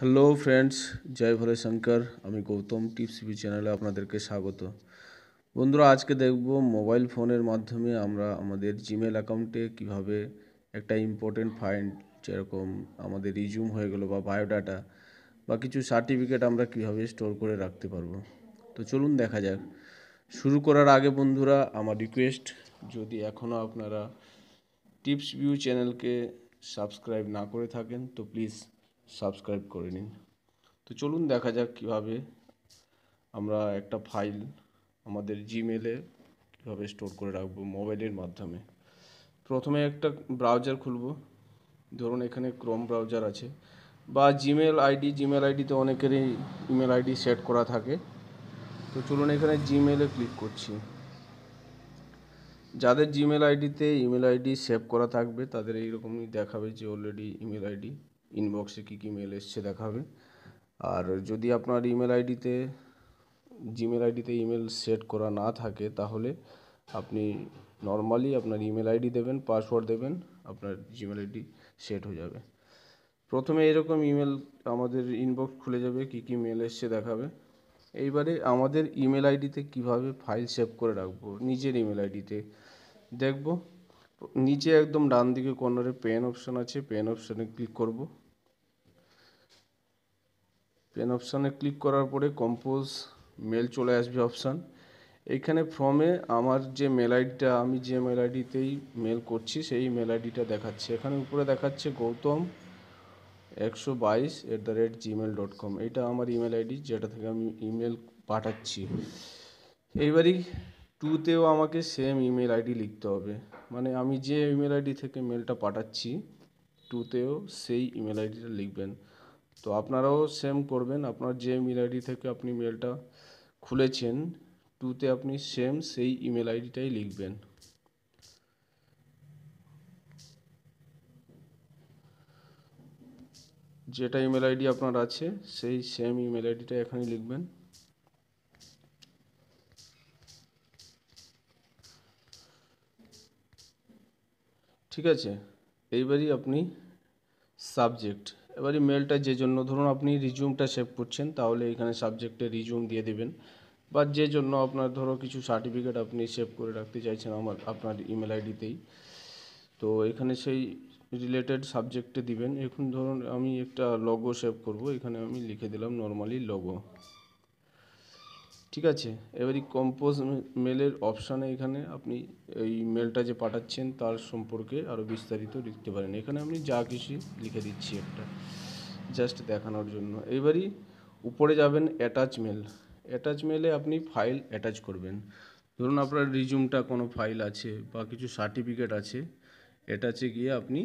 hello friends জয় ভোলে শঙ্কর আমি Gautam tips V চ্যানেলে আপনাদেরকে স্বাগত বন্ধুরা আজকে দেখব মোবাইল ফোনের মাধ্যমে আমরা আমাদের জিমেল অ্যাকাউন্টে কিভাবে একটা ইম্পর্টেন্ট ফাইন্ড যেরকম আমাদের রিজিউম হয়ে গেলো বা বায়োডাটা বা কিছু সার্টিফিকেট আমরা কিভাবে স্টোর করে রাখতে পারবো তো চলুন দেখা যাক শুরু করার আগে বন্ধুরা আমার রিকোয়েস্ট যদি এখনও আপনারা টিপস ভিউ চ্যানেলকে সাবস্ক্রাইব না করে থাকেন তো প্লিজ সাবস্ক্রাইব করে নিন তো চলুন দেখা যাক কীভাবে আমরা একটা ফাইল আমাদের জিমেলে কীভাবে স্টোর করে রাখবো মোবাইলের মাধ্যমে প্রথমে একটা ব্রাউজার খুলব ধরুন এখানে ক্রোম ব্রাউজার আছে বা জিমেল আইডি জিমেল আইডিতে অনেকেরই ইমেল আইডি সেট করা থাকে তো চলুন এখানে জিমেলে ক্লিক করছি যাদের জিমেল আইডিতে ইমেল আইডি সেভ করা থাকবে তাদের এইরকমই দেখাবে যে অলরেডি ইমেল আইডি ইনবক্সে কী কী মেল এসছে দেখাবে আর যদি আপনার ইমেল আইডিতে জিমেল আইডিতে ইমেল সেট করা না থাকে তাহলে আপনি নর্মালি আপনার ইমেল আইডি দেবেন পাসওয়ার্ড দেবেন আপনার জিমেল আইডি সেট হয়ে যাবে প্রথমে এরকম ইমেল আমাদের ইনবক্স খুলে যাবে কি কি মেল এসছে দেখাবে এইবারে আমাদের ইমেল আইডিতে কিভাবে ফাইল সেভ করে রাখবো নিজের ইমেল আইডিতে দেখবো নিচে একদম ডান দিকে কর্নারে পেন অপশন আছে পেন অপশনে ক্লিক করব পেন অপশানে ক্লিক করার পরে কম্পোজ মেল চলে আসবে অপশান এইখানে ফর্মে আমার যে মেল আইডিটা আমি যে মেল আইডিতেই মেল করছি সেই মেল আইডিটা দেখাচ্ছে এখানে উপরে দেখাচ্ছে গৌতম একশো বাইশ at the rate Gmail dot com এটা আমার ইমেল আইডি যেটা থেকে আমি ইমেল পাঠাচ্ছি এইবারই টুতেও আমাকে সেম ইমেল আইডি লিখতে হবে মানে আমি যে ইমেল আইডি থেকে মেলটা পাঠাচ্ছি টুতেও সেই ইমেল আইডিটা লিখবেন তো আপনারাও সেম করবেন আপনার যে ইমেল আইডি থেকে আপনি মেলটা খুলেছেন টুতে আপনি সেম সেই ইমেল আইডিটাই লিখবেন যেটা ইমেল আইডি আপনার আছে সেই সেম ইমেল আইডিটা এখানে লিখবেন ঠিক আছে এইবারই আপনি সাবজেক্ট এবারই মেলটা যে জন্য ধরুন আপনি রিজিউমটা সেভ করছেন তাহলে এখানে সাবজেক্টে রিজিউম দিয়ে দেবেন বা যে জন্য আপনার ধরো কিছু সার্টিফিকেট আপনি সেভ করে রাখতে চাইছেন আমার আপনার ইমেল আইডিতেই তো এখানে সেই রিলেটেড সাবজেক্টে দিবেন এখন ধরুন আমি একটা লগো সেভ করব এখানে আমি লিখে দিলাম নর্মালি লগো ঠিক আছে এবারে কম্পোজ মেলের অপশানে এখানে আপনি এই মেলটা যে পাঠাচ্ছেন তার সম্পর্কে আরও বিস্তারিত লিখতে পারেন এখানে আমি যা কিছু লিখে দিচ্ছি একটা জাস্ট দেখানোর জন্য এবারই উপরে যাবেন অ্যাটাচ মেল অ্যাটাচ মেলে আপনি ফাইল অ্যাটাচ করবেন ধরুন আপনার রিজুমটা কোনো ফাইল আছে বা কিছু সার্টিফিকেট আছে অ্যাটাচে গিয়ে আপনি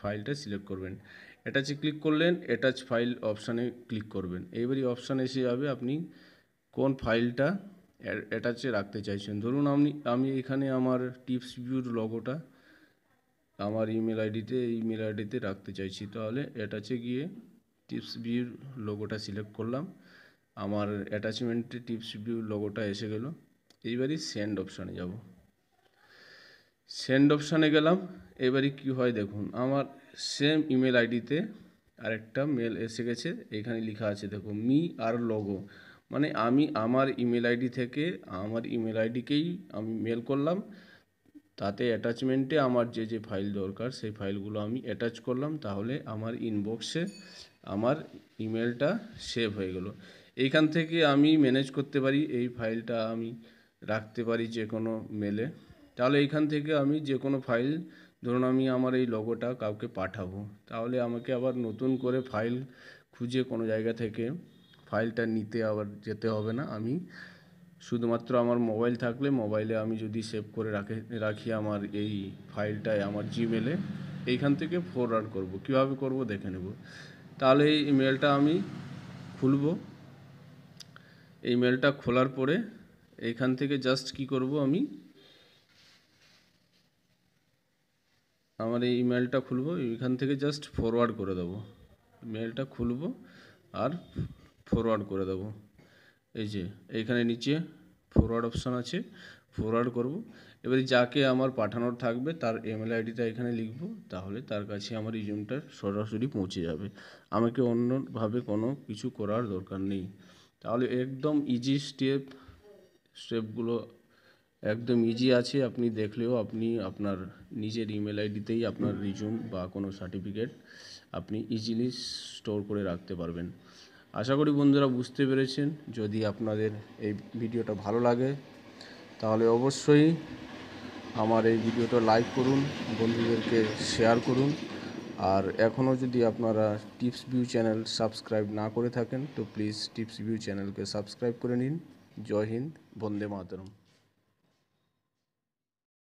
ফাইলটা সিলেক্ট করবেন অ্যাটাচে ক্লিক করলেন অ্যাটাচ ফাইল অপশানে ক্লিক করবেন এইবারই অপশান এসে যাবে আপনি কোন ফাইলটা অ্যাটাচে রাখতে চাইছেন ধরুন আমি আমি এখানে আমার টিপস ভিউর লগোটা আমার ইমেল আইডিতে ইমেল আইডিতে রাখতে চাইছি তাহলে অ্যাটাচে গিয়ে টিপস ভিউর লগোটা সিলেক্ট করলাম আমার অ্যাটাচমেন্টে টিপস ভিউ লগোটা এসে গেল এইবারই সেন্ড অপশানে যাব সেন্ড অপশানে গেলাম এবারে কি হয় দেখুন আমার সেম ইমেল আইডিতে আরেকটা মেল এসে গেছে এখানে লেখা আছে দেখো মি আর লগো মানে আমি আমার ইমেল আইডি থেকে আমার ইমেল আইডিকেই আমি মেল করলাম তাতে অ্যাটাচমেন্টে আমার যে যে ফাইল দরকার সেই ফাইলগুলো আমি অ্যাটাচ করলাম তাহলে আমার ইনবক্সে আমার ইমেলটা সেভ হয়ে গেল এইখান থেকে আমি ম্যানেজ করতে পারি এই ফাইলটা আমি রাখতে পারি যে কোনো মেলে তাহলে এইখান থেকে আমি যে কোনো ফাইল ধরুন আমি আমার এই লগোটা কাউকে পাঠাবো তাহলে আমাকে আবার নতুন করে ফাইল খুঁজে কোনো জায়গা থেকে ফাইলটা নিতে আবার যেতে হবে না আমি শুধুমাত্র আমার মোবাইল থাকলে মোবাইলে আমি যদি সেভ করে রাখে রাখি আমার এই ফাইলটায় আমার জিমেলে এইখান থেকে ফরওয়ার্ড করব কিভাবে করব দেখে নেব তাহলে এই ইমেলটা আমি খুলব এই মেলটা খোলার পরে এইখান থেকে জাস্ট কি করব আমি আমার এই ইমেলটা খুলব এখান থেকে জাস্ট ফরওয়ার্ড করে দেবো মেলটা খুলব আর ফরওয়ার্ড করে দেব এই যে এইখানে নিচে ফরওয়ার্ড অপশান আছে ফরওয়ার্ড করব এবারে যাকে আমার পাঠানোর থাকবে তার ইমেল আইডিটা এখানে লিখব তাহলে তার কাছে আমার রিজিউমটা সরাসরি পৌঁছে যাবে আমাকে অন্যভাবে কোনো কিছু করার দরকার নেই তাহলে একদম ইজি স্টেপ স্টেপগুলো একদম ইজি আছে আপনি দেখলেও আপনি আপনার নিজের ইমেল আইডিতেই আপনার রিজিউম বা কোনো সার্টিফিকেট আপনি ইজিলি স্টোর করে রাখতে পারবেন আশা করি বন্ধুরা বুঝতে পেরেছেন যদি আপনাদের এই ভিডিওটা ভালো লাগে তাহলে অবশ্যই আমার এই ভিডিওটা লাইক করুন বন্ধুদেরকে শেয়ার করুন আর এখনও যদি আপনারা টিপস ভিউ চ্যানেল সাবস্ক্রাইব না করে থাকেন তো প্লিজ টিপস ভিউ চ্যানেলকে সাবস্ক্রাইব করে নিন জয় হিন্দ বন্দে মাতরম